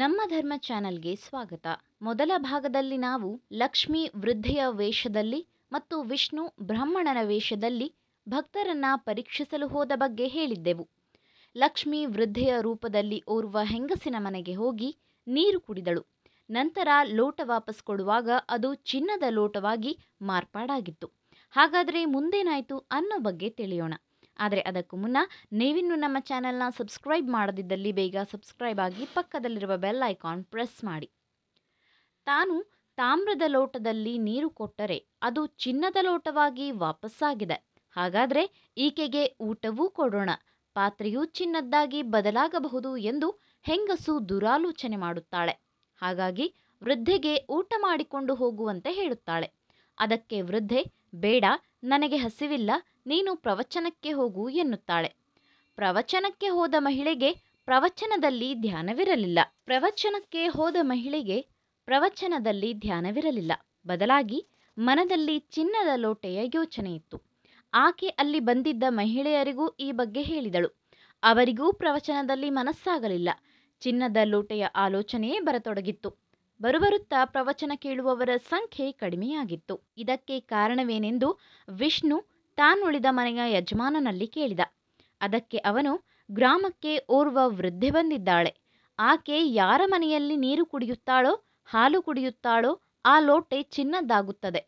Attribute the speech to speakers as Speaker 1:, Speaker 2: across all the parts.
Speaker 1: ನಮ್ಮ ಧರ್ಮ ಚಾನೆಲ್ಗೆ ಸ್ವಾಗತ ಮೊದಲ ಭಾಗದಲ್ಲಿ ನಾವು ಲಕ್ಷ್ಮಿ ವೃದ್ಧೆಯ ವೇಷದಲ್ಲಿ ಮತ್ತು ವಿಷ್ಣು ಬ್ರಾಹ್ಮಣನ ವೇಷದಲ್ಲಿ ಭಕ್ತರನ್ನ ಪರೀಕ್ಷಿಸಲು ಹೋದ ಬಗ್ಗೆ ಹೇಳಿದ್ದೆವು ಲಕ್ಷ್ಮಿ ವೃದ್ಧೆಯ ರೂಪದಲ್ಲಿ ಓರ್ವ ಹೆಂಗಸಿನ ಮನೆಗೆ ಹೋಗಿ ನೀರು ಕುಡಿದಳು ನಂತರ ಲೋಟ ವಾಪಸ್ ಕೊಡುವಾಗ ಅದು ಚಿನ್ನದ ಲೋಟವಾಗಿ ಮಾರ್ಪಾಡಾಗಿತ್ತು ಹಾಗಾದರೆ ಮುಂದೇನಾಯಿತು ಅನ್ನೋ ಬಗ್ಗೆ ತಿಳಿಯೋಣ ಆದರೆ ಅದಕ್ಕೂ ಮುನ್ನ ನೀವಿನ್ನೂ ನಮ್ಮ ಚಾನೆಲ್ನ ಸಬ್ಸ್ಕ್ರೈಬ್ ಮಾಡದಿದ್ದಲ್ಲಿ ಬೇಗ ಸಬ್ಸ್ಕ್ರೈಬ್ ಆಗಿ ಪಕ್ಕದಲ್ಲಿರುವ ಬೆಲ್ ಐಕಾನ್ ಪ್ರೆಸ್ ಮಾಡಿ ತಾನು ತಾಮ್ರದ ಲೋಟದಲ್ಲಿ ನೀರು ಕೊಟ್ಟರೆ ಅದು ಚಿನ್ನದ ಲೋಟವಾಗಿ ವಾಪಸ್ಸಾಗಿದೆ ಹಾಗಾದರೆ ಈಕೆಗೆ ಊಟವೂ ಕೊಡೋಣ ಪಾತ್ರೆಯೂ ಚಿನ್ನದ್ದಾಗಿ ಬದಲಾಗಬಹುದು ಎಂದು ಹೆಂಗಸು ದುರಾಲೋಚನೆ ಮಾಡುತ್ತಾಳೆ ಹಾಗಾಗಿ ವೃದ್ಧೆಗೆ ಊಟ ಮಾಡಿಕೊಂಡು ಹೋಗುವಂತೆ ಹೇಳುತ್ತಾಳೆ ಅದಕ್ಕೆ ವೃದ್ಧೆ ಬೇಡ ನನಗೆ ಹಸಿವಿಲ್ಲ ನೀನು ಪ್ರವಚನಕ್ಕೆ ಹೋಗು ಎನ್ನುತ್ತಾಳೆ ಪ್ರವಚನಕ್ಕೆ ಹೋದ ಮಹಿಳೆಗೆ ಪ್ರವಚನದಲ್ಲಿ ಧ್ಯಾನವಿರಲಿಲ್ಲ ಪ್ರವಚನಕ್ಕೆ ಹೋದ ಮಹಿಳೆಗೆ ಪ್ರವಚನದಲ್ಲಿ ಧ್ಯಾನವಿರಲಿಲ್ಲ ಬದಲಾಗಿ ಮನದಲ್ಲಿ ಚಿನ್ನದ ಲೋಟೆಯ ಯೋಚನೆ ಇತ್ತು ಆಕೆ ಅಲ್ಲಿ ಬಂದಿದ್ದ ಮಹಿಳೆಯರಿಗೂ ಈ ಬಗ್ಗೆ ಹೇಳಿದಳು ಅವರಿಗೂ ಪ್ರವಚನದಲ್ಲಿ ಮನಸ್ಸಾಗಲಿಲ್ಲ ಚಿನ್ನದ ಲೋಟೆಯ ಆಲೋಚನೆಯೇ ಬರತೊಡಗಿತ್ತು ಬರುಬರುತ್ತಾ ಪ್ರವಚನ ಕೇಳುವವರ ಸಂಖ್ಯೆ ಕಡಿಮೆಯಾಗಿತ್ತು ಇದಕ್ಕೆ ಕಾರಣವೇನೆಂದು ವಿಷ್ಣು ತಾನುಳಿದ ಮನೆಯ ಯಜಮಾನನಲ್ಲಿ ಕೇಳಿದ ಅದಕ್ಕೆ ಅವನು ಗ್ರಾಮಕ್ಕೆ ಓರ್ವ ವೃದ್ಧೆ ಬಂದಿದ್ದಾಳೆ ಆಕೆ ಯಾರ ಮನೆಯಲ್ಲಿ ನೀರು ಕುಡಿಯುತ್ತಾಳೋ ಹಾಲು ಕುಡಿಯುತ್ತಾಳೋ ಆ ಲೋಟೆ ಚಿನ್ನದ್ದಾಗುತ್ತದೆ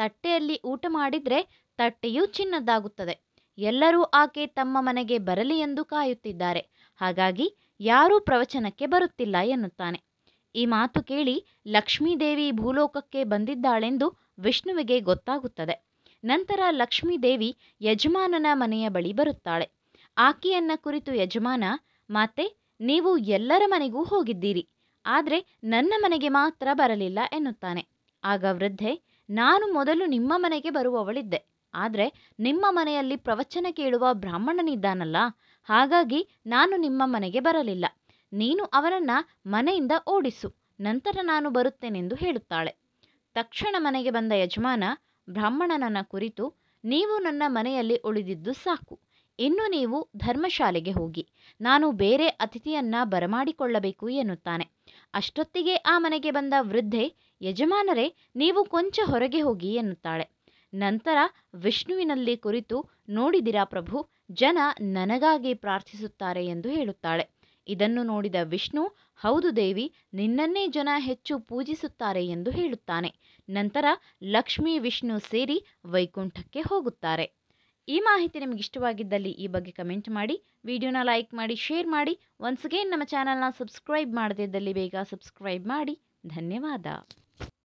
Speaker 1: ತಟ್ಟೆಯಲ್ಲಿ ಊಟ ಮಾಡಿದರೆ ತಟ್ಟೆಯೂ ಚಿನ್ನದ್ದಾಗುತ್ತದೆ ಎಲ್ಲರೂ ಆಕೆ ತಮ್ಮ ಮನೆಗೆ ಬರಲಿ ಎಂದು ಕಾಯುತ್ತಿದ್ದಾರೆ ಹಾಗಾಗಿ ಯಾರೂ ಪ್ರವಚನಕ್ಕೆ ಬರುತ್ತಿಲ್ಲ ಎನ್ನುತ್ತಾನೆ ಈ ಮಾತು ಕೇಳಿ ಲಕ್ಷ್ಮೀದೇವಿ ಭೂಲೋಕಕ್ಕೆ ಬಂದಿದ್ದಾಳೆಂದು ವಿಷ್ಣುವಿಗೆ ಗೊತ್ತಾಗುತ್ತದೆ ನಂತರ ಲಕ್ಷ್ಮೀದೇವಿ ಯಜಮಾನನ ಮನೆಯ ಬಳಿ ಬರುತ್ತಾಳೆ ಆಕೆಯನ್ನ ಕುರಿತು ಯಜಮಾನ ಮಾತೆ ನೀವು ಎಲ್ಲರ ಮನೆಗೂ ಹೋಗಿದ್ದೀರಿ ಆದರೆ ನನ್ನ ಮನೆಗೆ ಮಾತ್ರ ಬರಲಿಲ್ಲ ಎನ್ನುತ್ತಾನೆ ಆಗ ವೃದ್ಧೆ ನಾನು ಮೊದಲು ನಿಮ್ಮ ಮನೆಗೆ ಬರುವವಳಿದ್ದೆ ಆದರೆ ನಿಮ್ಮ ಮನೆಯಲ್ಲಿ ಪ್ರವಚನ ಕೇಳುವ ಬ್ರಾಹ್ಮಣನಿದ್ದಾನಲ್ಲ ಹಾಗಾಗಿ ನಾನು ನಿಮ್ಮ ಮನೆಗೆ ಬರಲಿಲ್ಲ ನೀನು ಅವನನ್ನ ಮನೆಯಿಂದ ಓಡಿಸು ನಂತರ ನಾನು ಬರುತ್ತೇನೆಂದು ಹೇಳುತ್ತಾಳೆ ತಕ್ಷಣ ಮನೆಗೆ ಬಂದ ಯಜಮಾನ ಬ್ರಾಹ್ಮಣನನ್ನ ಕುರಿತು ನೀವು ನನ್ನ ಮನೆಯಲ್ಲಿ ಉಳಿದಿದ್ದು ಸಾಕು ಇನ್ನು ನೀವು ಧರ್ಮಶಾಲೆಗೆ ಹೋಗಿ ನಾನು ಬೇರೆ ಅತಿಥಿಯನ್ನ ಬರಮಾಡಿಕೊಳ್ಳಬೇಕು ಎನ್ನುತ್ತಾನೆ ಅಷ್ಟೊತ್ತಿಗೆ ಆ ಮನೆಗೆ ಬಂದ ವೃದ್ಧೆ ಯಜಮಾನರೇ ನೀವು ಕೊಂಚ ಹೊರಗೆ ಹೋಗಿ ಎನ್ನುತ್ತಾಳೆ ನಂತರ ವಿಷ್ಣುವಿನಲ್ಲಿ ಕುರಿತು ನೋಡಿದಿರಾ ಪ್ರಭು ಜನ ನನಗಾಗಿ ಪ್ರಾರ್ಥಿಸುತ್ತಾರೆ ಎಂದು ಹೇಳುತ್ತಾಳೆ ಇದನ್ನು ನೋಡಿದ ವಿಷ್ಣು ಹೌದು ದೇವಿ ನಿನ್ನನ್ನೇ ಜನ ಹೆಚ್ಚು ಪೂಜಿಸುತ್ತಾರೆ ಎಂದು ಹೇಳುತ್ತಾನೆ ನಂತರ ಲಕ್ಷ್ಮೀ ವಿಷ್ಣು ಸೇರಿ ವೈಕುಂಠಕ್ಕೆ ಹೋಗುತ್ತಾರೆ ಈ ಮಾಹಿತಿ ನಿಮಗೆ ಇಷ್ಟವಾಗಿದ್ದಲ್ಲಿ ಈ ಬಗ್ಗೆ ಕಮೆಂಟ್ ಮಾಡಿ ವಿಡಿಯೋನ ಲೈಕ್ ಮಾಡಿ ಶೇರ್ ಮಾಡಿ ಒನ್ಸ್ ನಮ್ಮ ಚಾನಲ್ನ ಸಬ್ಸ್ಕ್ರೈಬ್ ಮಾಡದೇ ಇದ್ದಲ್ಲಿ ಬೇಗ ಸಬ್ಸ್ಕ್ರೈಬ್ ಮಾಡಿ ಧನ್ಯವಾದ